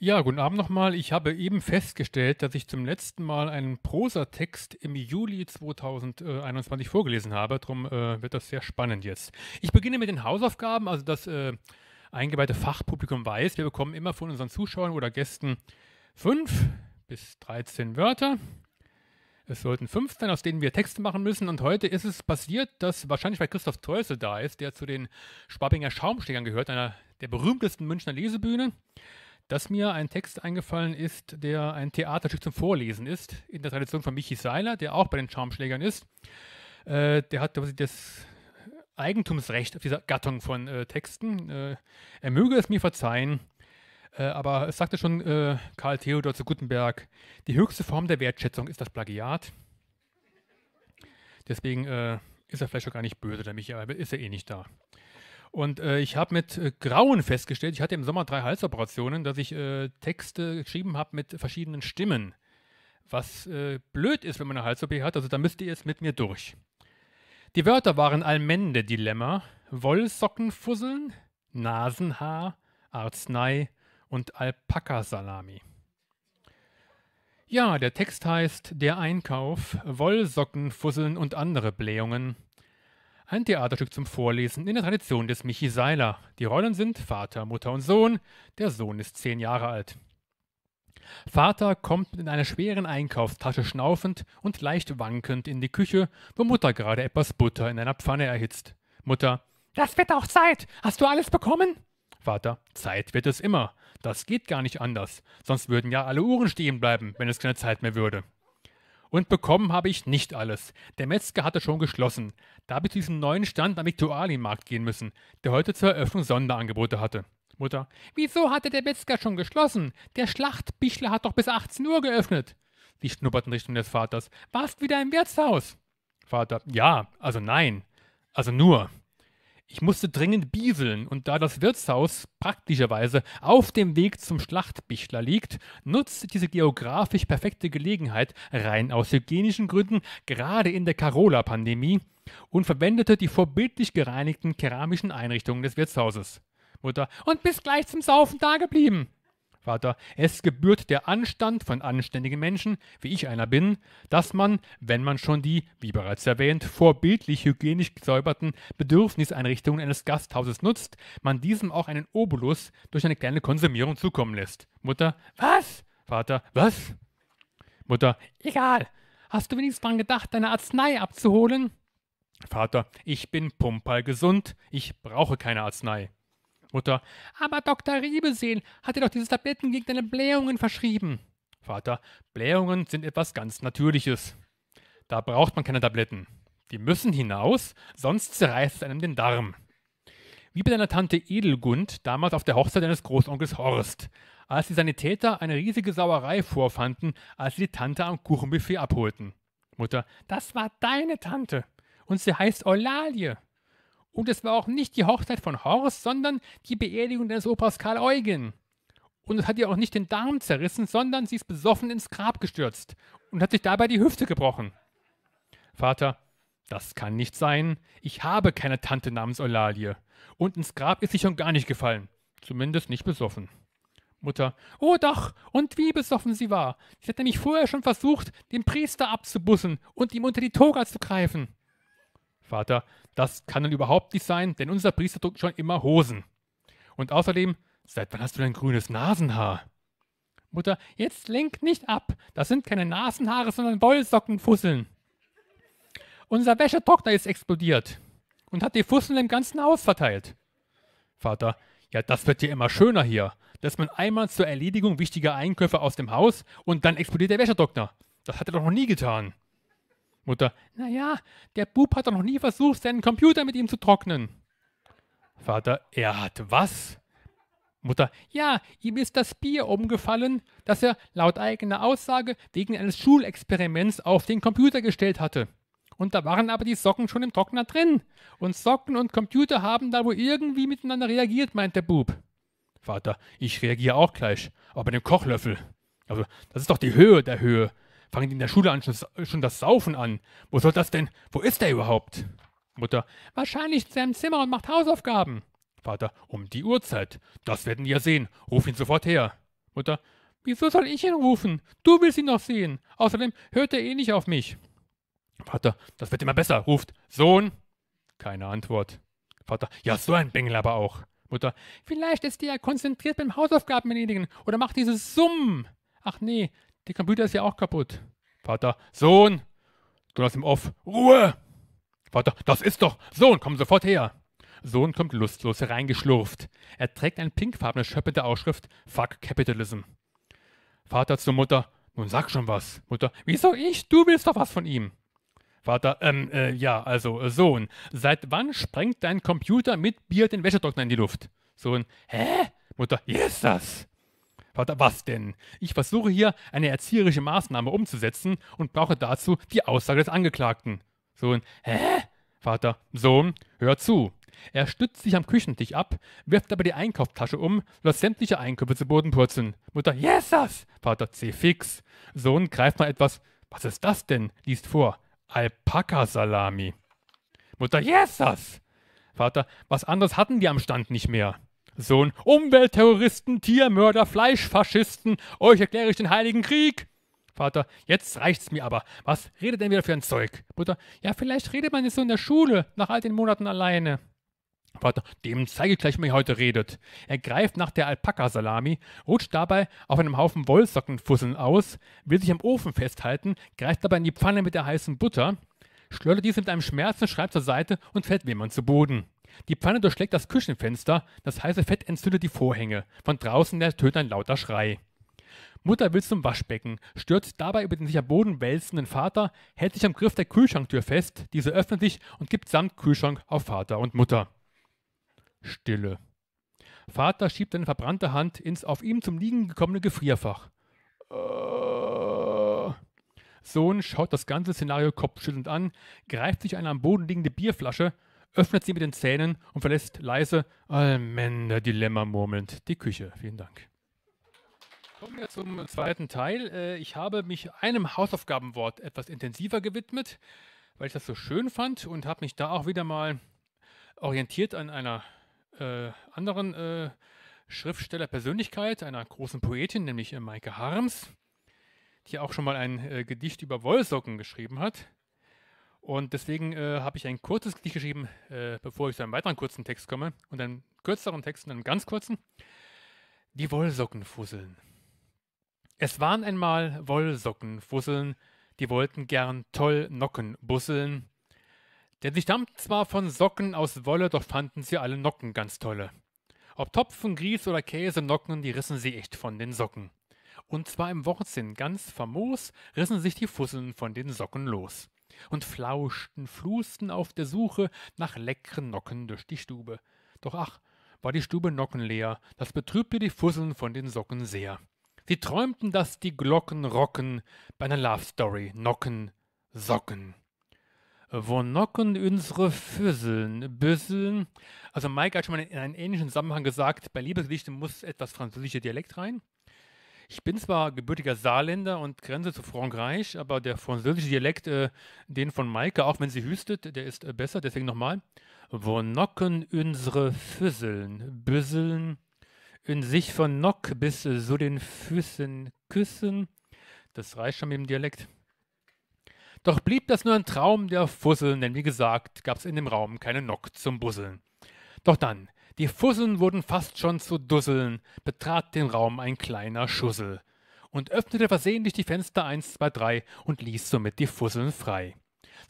Ja, guten Abend nochmal. Ich habe eben festgestellt, dass ich zum letzten Mal einen Prosatext im Juli 2021 vorgelesen habe. Darum äh, wird das sehr spannend jetzt. Ich beginne mit den Hausaufgaben, also das äh, eingeweihte Fachpublikum weiß, wir bekommen immer von unseren Zuschauern oder Gästen fünf bis 13 Wörter. Es sollten fünf sein, aus denen wir Texte machen müssen. Und heute ist es passiert, dass wahrscheinlich weil Christoph Teusel da ist, der zu den Schwabinger Schaumschlägern gehört, einer der berühmtesten Münchner Lesebühne dass mir ein Text eingefallen ist, der ein Theaterstück zum Vorlesen ist, in der Tradition von Michi Seiler, der auch bei den Schaumschlägern ist. Äh, der hat das Eigentumsrecht auf dieser Gattung von äh, Texten. Äh, er möge es mir verzeihen, äh, aber es sagte schon äh, Karl Theodor zu Gutenberg, die höchste Form der Wertschätzung ist das Plagiat. Deswegen äh, ist er vielleicht schon gar nicht böse, der Michi, aber ist er eh nicht da. Und äh, ich habe mit äh, Grauen festgestellt, ich hatte im Sommer drei Halsoperationen, dass ich äh, Texte geschrieben habe mit verschiedenen Stimmen. Was äh, blöd ist, wenn man eine Hals-OP hat, also da müsst ihr jetzt mit mir durch. Die Wörter waren almende Dilemma, Wollsockenfusseln, Nasenhaar, Arznei und Alpakasalami. Ja, der Text heißt Der Einkauf, Wollsockenfusseln und andere Blähungen – ein Theaterstück zum Vorlesen in der Tradition des Michi Seiler. Die Rollen sind Vater, Mutter und Sohn. Der Sohn ist zehn Jahre alt. Vater kommt in einer schweren Einkaufstasche schnaufend und leicht wankend in die Küche, wo Mutter gerade etwas Butter in einer Pfanne erhitzt. Mutter, das wird auch Zeit. Hast du alles bekommen? Vater, Zeit wird es immer. Das geht gar nicht anders. Sonst würden ja alle Uhren stehen bleiben, wenn es keine Zeit mehr würde. Und bekommen habe ich nicht alles. Der Metzger hatte schon geschlossen. Da habe ich zu diesem neuen Stand am Viktualienmarkt gehen müssen, der heute zur Eröffnung Sonderangebote hatte. Mutter, wieso hatte der Metzger schon geschlossen? Der Schlachtbichler hat doch bis 18 Uhr geöffnet. Sie schnupperten Richtung des Vaters. Warst wieder im Wirtshaus? Vater, ja, also nein. Also nur. Ich musste dringend bieseln, und da das Wirtshaus praktischerweise auf dem Weg zum Schlachtbichler liegt, nutzte diese geografisch perfekte Gelegenheit rein aus hygienischen Gründen, gerade in der Carola-Pandemie, und verwendete die vorbildlich gereinigten keramischen Einrichtungen des Wirtshauses. Mutter, und bist gleich zum Saufen dageblieben. Vater, es gebührt der Anstand von anständigen Menschen, wie ich einer bin, dass man, wenn man schon die, wie bereits erwähnt, vorbildlich hygienisch gesäuberten Bedürfniseinrichtungen eines Gasthauses nutzt, man diesem auch einen Obolus durch eine kleine Konsumierung zukommen lässt. Mutter, was? Vater, was? Mutter, egal. Hast du wenigstens dran gedacht, deine Arznei abzuholen? Vater, ich bin pumperl gesund, ich brauche keine Arznei. Mutter, aber Dr. Riebesehen hat dir doch diese Tabletten gegen deine Blähungen verschrieben. Vater, Blähungen sind etwas ganz Natürliches. Da braucht man keine Tabletten. Die müssen hinaus, sonst zerreißt es einem den Darm. Wie bei deiner Tante Edelgund damals auf der Hochzeit deines Großonkels Horst, als die Sanitäter eine riesige Sauerei vorfanden, als sie die Tante am Kuchenbuffet abholten. Mutter, das war deine Tante. Und sie heißt Eulalie. Und es war auch nicht die Hochzeit von Horst, sondern die Beerdigung des Opas Karl Eugen. Und es hat ihr auch nicht den Darm zerrissen, sondern sie ist besoffen ins Grab gestürzt und hat sich dabei die Hüfte gebrochen. Vater, das kann nicht sein. Ich habe keine Tante namens Eulalie. Und ins Grab ist sie schon gar nicht gefallen. Zumindest nicht besoffen. Mutter, oh doch, und wie besoffen sie war. Sie hat nämlich vorher schon versucht, den Priester abzubussen und ihm unter die Toga zu greifen. Vater, das kann dann überhaupt nicht sein, denn unser Priester trug schon immer Hosen. Und außerdem, seit wann hast du dein grünes Nasenhaar? Mutter, jetzt lenk nicht ab. Das sind keine Nasenhaare, sondern Wollsockenfusseln. Unser Wäschetrockner ist explodiert und hat die Fusseln im ganzen Haus verteilt. Vater, ja, das wird dir immer schöner hier, dass man einmal zur Erledigung wichtiger Einkäufe aus dem Haus und dann explodiert der Wäschetrockner. Das hat er doch noch nie getan. Mutter, naja, der Bub hat doch noch nie versucht, seinen Computer mit ihm zu trocknen. Vater, er hat was? Mutter, ja, ihm ist das Bier umgefallen, das er laut eigener Aussage wegen eines Schulexperiments auf den Computer gestellt hatte. Und da waren aber die Socken schon im Trockner drin. Und Socken und Computer haben da wohl irgendwie miteinander reagiert, meint der Bub. Vater, ich reagiere auch gleich, aber mit dem Kochlöffel. Also, das ist doch die Höhe der Höhe fangen die in der Schule an, schon das Saufen an. Wo soll das denn? Wo ist der überhaupt? Mutter, wahrscheinlich in seinem Zimmer und macht Hausaufgaben. Vater, um die Uhrzeit. Das werden wir ja sehen. Ruf ihn sofort her. Mutter, wieso soll ich ihn rufen? Du willst ihn noch sehen. Außerdem hört er eh nicht auf mich. Vater, das wird immer besser. Ruft, Sohn. Keine Antwort. Vater, ja, so ein Bengel aber auch. Mutter, vielleicht ist er ja konzentriert beim Hausaufgaben erledigen oder macht dieses Summen. Ach nee, der Computer ist ja auch kaputt. Vater, Sohn, du lass ihm auf. Ruhe! Vater, das ist doch, Sohn, komm sofort her! Sohn kommt lustlos hereingeschlurft. Er trägt eine pinkfarbene Schöppe der Ausschrift Fuck Capitalism. Vater zur Mutter, nun sag schon was. Mutter, wieso ich? Du willst doch was von ihm. Vater, ähm, äh, ja, also, äh, Sohn, seit wann sprengt dein Computer mit Bier den Wäschetrockner in die Luft? Sohn, hä? Mutter, yes, das. Vater, was denn? Ich versuche hier eine erzieherische Maßnahme umzusetzen und brauche dazu die Aussage des Angeklagten. Sohn, hä? Vater, Sohn, hör zu. Er stützt sich am Küchentisch ab, wirft aber die Einkauftasche um, lässt sämtliche Einkäufe zu Boden purzeln. Mutter, Jesus! Vater, C fix. Sohn greift mal etwas. Was ist das denn? Liest vor. Alpaka-Salami. Mutter, Jesus! Vater, was anderes hatten wir am Stand nicht mehr. Sohn. Umweltterroristen, Tiermörder, Fleischfaschisten, euch erkläre ich den Heiligen Krieg. Vater, jetzt reicht's mir aber. Was redet denn wieder für ein Zeug? Mutter, ja, vielleicht redet man jetzt so in der Schule, nach all den Monaten alleine. Vater, dem zeige ich gleich, wie man heute redet. Er greift nach der Alpaka-Salami, rutscht dabei auf einem Haufen Wollsockenfusseln aus, will sich am Ofen festhalten, greift dabei in die Pfanne mit der heißen Butter, schleudert dies mit einem Schmerz und schreibt zur Seite und fällt jemand zu Boden. Die Pfanne durchschlägt das Küchenfenster, das heiße Fett entzündet die Vorhänge. Von draußen ertönt ein lauter Schrei. Mutter will zum Waschbecken, stürzt dabei über den sich am Boden wälzenden Vater, hält sich am Griff der Kühlschranktür fest, diese öffnet sich und gibt samt Kühlschrank auf Vater und Mutter. Stille. Vater schiebt seine verbrannte Hand ins auf ihm zum Liegen gekommene Gefrierfach. Äh. Sohn schaut das ganze Szenario kopfschüttelnd an, greift sich eine am Boden liegende Bierflasche, öffnet sie mit den Zähnen und verlässt leise, Allmende Dilemma murmelnd, die Küche. Vielen Dank. Kommen wir zum zweiten Teil. Äh, ich habe mich einem Hausaufgabenwort etwas intensiver gewidmet, weil ich das so schön fand und habe mich da auch wieder mal orientiert an einer äh, anderen äh, Schriftstellerpersönlichkeit, einer großen Poetin, nämlich Maike Harms, die auch schon mal ein äh, Gedicht über Wollsocken geschrieben hat. Und deswegen äh, habe ich ein kurzes Gedicht geschrieben, äh, bevor ich zu einem weiteren kurzen Text komme. Und einen kürzeren Text und einen ganz kurzen. Die Wollsockenfusseln. Es waren einmal Wollsockenfusseln, die wollten gern toll Nocken busseln. Denn sie stammten zwar von Socken aus Wolle, doch fanden sie alle Nocken ganz tolle. Ob Topfen, Grieß oder Käse, Nocken, die rissen sie echt von den Socken. Und zwar im Wortsinn ganz famos rissen sich die Fusseln von den Socken los und flauschten, flusten auf der Suche nach leckeren Nocken durch die Stube. Doch ach, war die Stube nockenleer, das betrübte die Fusseln von den Socken sehr. Sie träumten, dass die Glocken rocken, bei einer Love Story, Nocken, Socken. Wo nocken unsere Füsseln, Büsseln? Also Mike hat schon mal in einem ähnlichen Zusammenhang gesagt, bei Liebesgedichten muss etwas französischer Dialekt rein. Ich bin zwar gebürtiger Saarländer und grenze zu Frankreich, aber der französische Dialekt, äh, den von Maike, auch wenn sie hüstet, der ist äh, besser. Deswegen nochmal. Wo nocken unsere Füsseln, Büsseln, in sich von Nock bis äh, so den Füßen küssen. Das reicht schon mit dem Dialekt. Doch blieb das nur ein Traum der Fusseln, denn wie gesagt, gab's in dem Raum keine Nock zum Busseln. Doch dann, die Fusseln wurden fast schon zu Dusseln, betrat den Raum ein kleiner Schussel und öffnete versehentlich die Fenster eins, zwei, drei und ließ somit die Fusseln frei.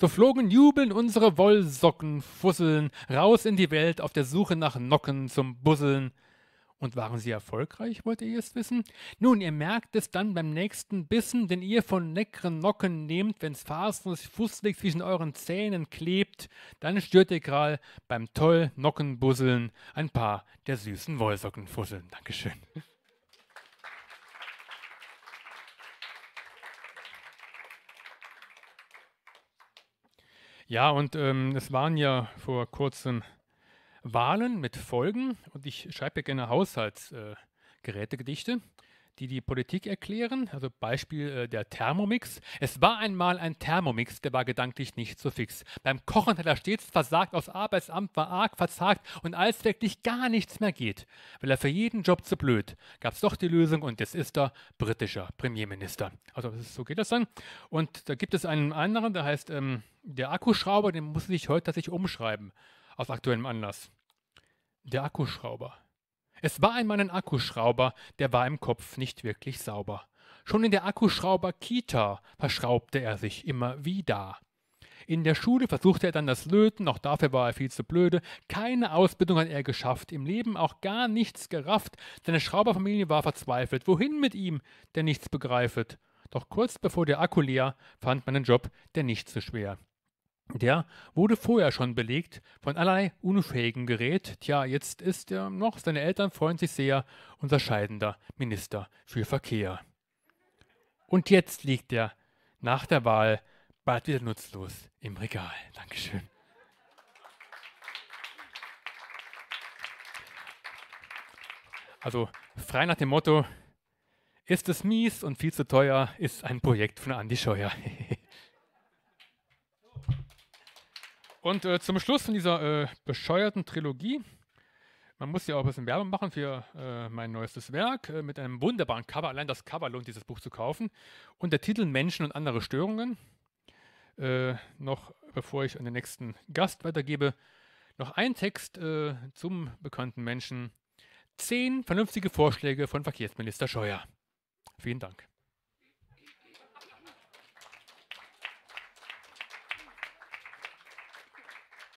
So flogen jubeln unsere Wollsocken, Fusseln, raus in die Welt auf der Suche nach Nocken zum Busseln, und waren sie erfolgreich, wollt ihr jetzt wissen? Nun, ihr merkt es dann beim nächsten Bissen, den ihr von leckeren Nocken nehmt, wenn's fasenlos fusselig zwischen euren Zähnen klebt, dann stört ihr gerade beim toll Nockenbusseln ein paar der süßen Wollsockenfusseln. Dankeschön. Ja, und ähm, es waren ja vor kurzem Wahlen mit Folgen und ich schreibe ja gerne Haushaltsgerätegedichte. Äh, die die Politik erklären. Also Beispiel äh, der Thermomix. Es war einmal ein Thermomix, der war gedanklich nicht so fix. Beim Kochen hat er stets versagt, aus Arbeitsamt war arg verzagt und als wirklich gar nichts mehr geht, weil er für jeden Job zu blöd, gab es doch die Lösung und jetzt ist er, britischer Premierminister. Also so geht das dann. Und da gibt es einen anderen, der heißt ähm, der Akkuschrauber, den muss ich heute tatsächlich umschreiben, aus aktuellem Anlass. Der Akkuschrauber. Es war einmal ein Akkuschrauber, der war im Kopf nicht wirklich sauber. Schon in der Akkuschrauber-Kita verschraubte er sich immer wieder. In der Schule versuchte er dann das Löten, auch dafür war er viel zu blöde. Keine Ausbildung hat er geschafft, im Leben auch gar nichts gerafft. Seine Schrauberfamilie war verzweifelt. Wohin mit ihm, der nichts begreift? Doch kurz bevor der Akku leer, fand man einen Job, der nicht so schwer. Der wurde vorher schon belegt von allerlei unfähigem Gerät. Tja, jetzt ist er noch, seine Eltern freuen sich sehr, unser scheidender Minister für Verkehr. Und jetzt liegt er nach der Wahl bald wieder nutzlos im Regal. Dankeschön. Also frei nach dem Motto, ist es mies und viel zu teuer, ist ein Projekt von Andy Scheuer. Und äh, zum Schluss von dieser äh, bescheuerten Trilogie, man muss ja auch ein bisschen Werbung machen für äh, mein neuestes Werk äh, mit einem wunderbaren Cover. Allein das Cover lohnt dieses Buch zu kaufen. Und der Titel Menschen und andere Störungen. Äh, noch bevor ich an den nächsten Gast weitergebe, noch ein Text äh, zum bekannten Menschen. Zehn vernünftige Vorschläge von Verkehrsminister Scheuer. Vielen Dank.